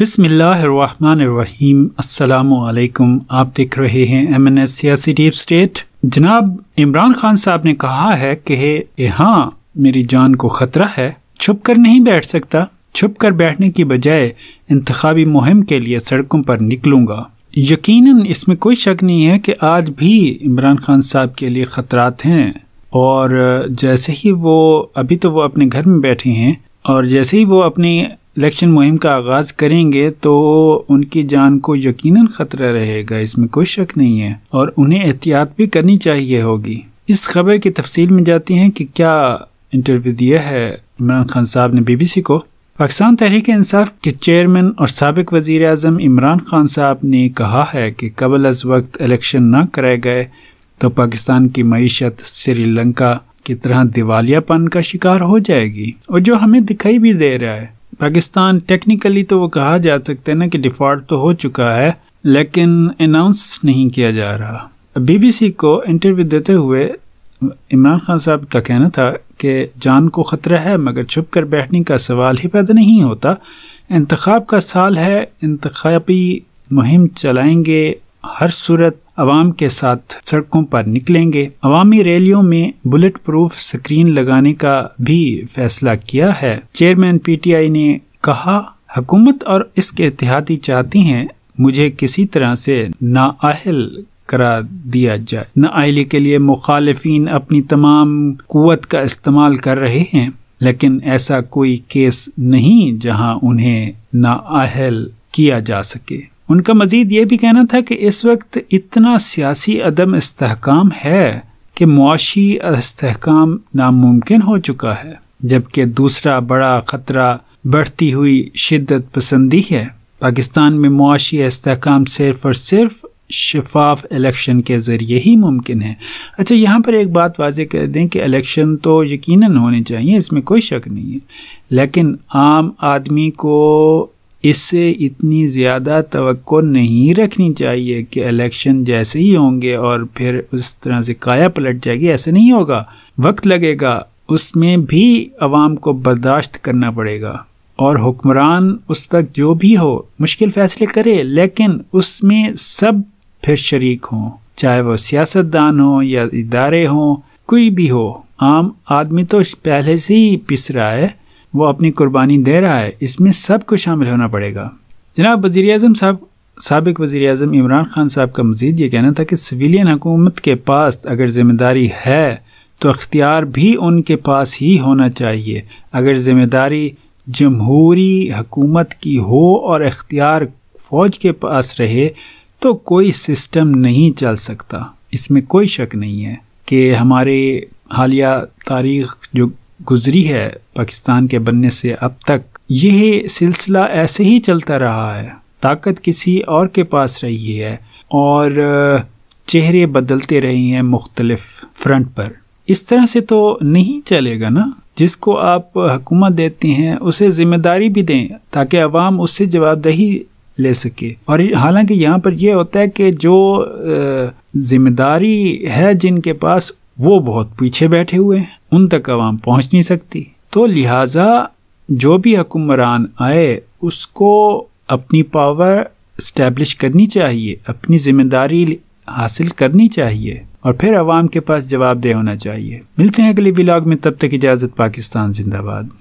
बिसमीम असलकुम आप देख रहे हैं एम एन एस सियासी डीप स्टेट जनाब इमरान खान साहब ने कहा है कि हाँ मेरी जान को ख़तरा है छुप कर नहीं बैठ सकता छुप कर बैठने की बजाय इंतबी मुहिम के लिए सड़कों पर निकलूंगा यकीनन इसमें कोई शक नहीं है कि आज भी इमरान खान साहब के लिए ख़तरात हैं और जैसे ही वो अभी तो वो अपने घर में बैठे हैं और जैसे ही वो अपनी इलेक्शन मुहिम का आगाज़ करेंगे तो उनकी जान को यकीनन खतरा रहेगा इसमें कोई शक नहीं है और उन्हें एहतियात भी करनी चाहिए होगी इस खबर की तफसील में जाती हैं कि क्या इंटरव्यू दिया है इमरान खान साहब ने बीबीसी को पाकिस्तान तहरीक इंसाफ के चेयरमैन और सबक वज़ी अजम इमरान खान साहब ने कहा है कि कबल अज वक्त इलेक्शन ना कराए गए तो पाकिस्तान की मीशत श्रीलंका की तरह दिवालियापन का शिकार हो जाएगी और जो हमें दिखाई भी दे रहा है पाकिस्तान टेक्निकली तो वो कहा जा सकता है ना कि डिफ़ॉल्ट तो हो चुका है लेकिन अनाउंस नहीं किया जा रहा बीबीसी को इंटरव्यू देते हुए इमरान खान साहब का कहना था कि जान को ख़तरा है मगर छुप कर बैठने का सवाल ही पैदा नहीं होता इंतखब का साल है इंतबी मुहिम चलाएंगे हर सूरत अवाम के साथ सड़कों पर निकलेंगे अवामी रैलियों में बुलेट प्रूफ स्क्रीन लगाने का भी फैसला किया है चेयरमैन पीटीआई ने कहा हुकूमत और इसके एहतियाती चाहती हैं मुझे किसी तरह से नाअहल करा दिया जाए नाअहली के लिए मुखालफन अपनी तमाम कुत का इस्तेमाल कर रहे हैं लेकिन ऐसा कोई केस नहीं जहां उन्हें नाअहल किया जा सके उनका मजीद ये भी कहना था कि इस वक्त इतना सियासी अदम इस्तेकाम है कि मुआशी इस्तेकाम नामुमकिन हो चुका है जबकि दूसरा बड़ा ख़तरा बढ़ती हुई शिदत पसंदी है पाकिस्तान में मुआशी इसकाम सिर्फ और सिर्फ शफाफ इलेक्शन के ज़रिए ही मुमकिन है अच्छा यहाँ पर एक बात वाज कर दें कि इलेक्शन तो यकीनन होने चाहिए इसमें कोई शक नहीं है लेकिन आम आदमी को इससे इतनी ज़्यादा तो नहीं रखनी चाहिए कि इलेक्शन जैसे ही होंगे और फिर उस तरह से काया पलट जाएगी ऐसे नहीं होगा वक्त लगेगा उसमें भी आवाम को बर्दाश्त करना पड़ेगा और हुक्मरान उस वक्त जो भी हो मुश्किल फैसले करे लेकिन उसमें सब फिर शरीक हों चाहे वो सियासतदान हों या इदारे हों कोई भी हो आम आदमी तो पहले से ही पिस रहा है वो अपनी कुर्बानी दे रहा है इसमें सबको शामिल होना पड़ेगा जनाब वज़ी अजम साहब सबक वज़ी अजम इमरान खान साहब का मजीद ये कहना था कि सिविलियन हुकूमत के पास अगर ज़िम्मेदारी है तो अख्तियार भी उनके पास ही होना चाहिए अगर ज़िम्मेदारी जमहूरी हकूमत की हो और अख्तियार फ़ौज के पास रहे तो कोई सिस्टम नहीं चल सकता इसमें कोई शक नहीं है कि हमारे हालिया तारीख जो गुजरी है पाकिस्तान के बनने से अब तक यह सिलसिला ऐसे ही चलता रहा है ताकत किसी और के पास रही है और चेहरे बदलते रहे हैं मुख्तलफ फ्रंट पर इस तरह से तो नहीं चलेगा ना जिसको आप हुकूमत देते हैं उसे जिम्मेदारी भी दें ताकि अवाम उससे जवाबदही ले सके और हालांकि यहाँ पर यह होता है कि जो जिम्मेदारी है जिनके पास वो बहुत पीछे बैठे हुए हैं उन तक आवाम पहुँच नहीं सकती तो लिहाजा जो भी हुक्मरान आए उसको अपनी पावर इस्टेब्लिश करनी चाहिए अपनी जिम्मेदारी हासिल करनी चाहिए और फिर आवाम के पास जवाब दे होना चाहिए मिलते हैं अगले ब्लाग में तब तक इजाज़त पाकिस्तान जिंदाबाद